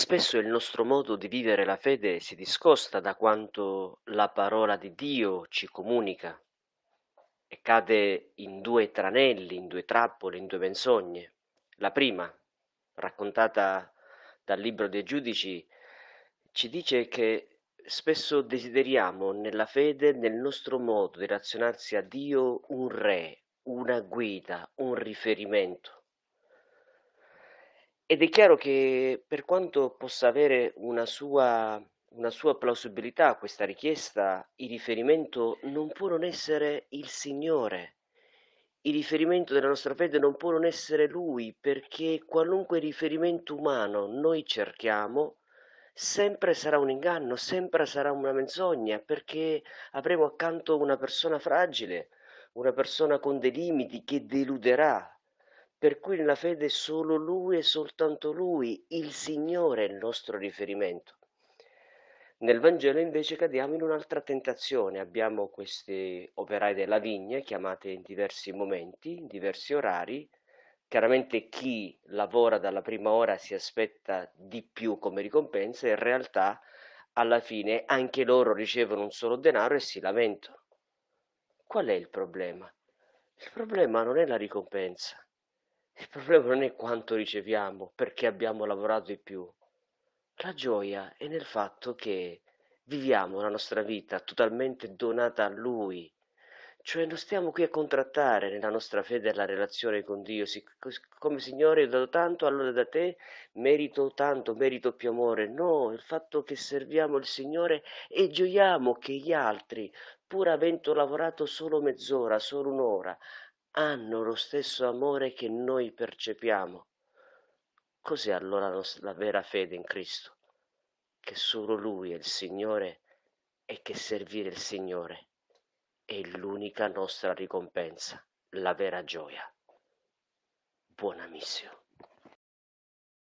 Spesso il nostro modo di vivere la fede si discosta da quanto la parola di Dio ci comunica e cade in due tranelli, in due trappole, in due menzogne. La prima, raccontata dal libro dei giudici, ci dice che spesso desideriamo nella fede, nel nostro modo di relazionarsi a Dio, un re, una guida, un riferimento. Ed è chiaro che per quanto possa avere una sua una sua plausibilità questa richiesta, il riferimento non può non essere il Signore. Il riferimento della nostra fede non può non essere Lui, perché qualunque riferimento umano noi cerchiamo, sempre sarà un inganno, sempre sarà una menzogna, perché avremo accanto una persona fragile, una persona con dei limiti che deluderà, per cui nella fede solo Lui e soltanto Lui, il Signore è il nostro riferimento. Nel Vangelo invece cadiamo in un'altra tentazione, abbiamo questi operai della vigna chiamati in diversi momenti, in diversi orari, chiaramente chi lavora dalla prima ora si aspetta di più come ricompensa, e in realtà alla fine anche loro ricevono un solo denaro e si lamentano. Qual è il problema? Il problema non è la ricompensa, il problema non è quanto riceviamo, perché abbiamo lavorato di più. La gioia è nel fatto che viviamo la nostra vita totalmente donata a Lui. Cioè non stiamo qui a contrattare nella nostra fede la relazione con Dio, come Signore ho dato tanto, allora da te merito tanto, merito più amore. No, il fatto che serviamo il Signore e gioiamo che gli altri, pur avendo lavorato solo mezz'ora, solo un'ora, hanno lo stesso amore che noi percepiamo. Cos'è allora la, nostra, la vera fede in Cristo? Che solo Lui è il Signore e che servire il Signore è l'unica nostra ricompensa, la vera gioia. Buona missione.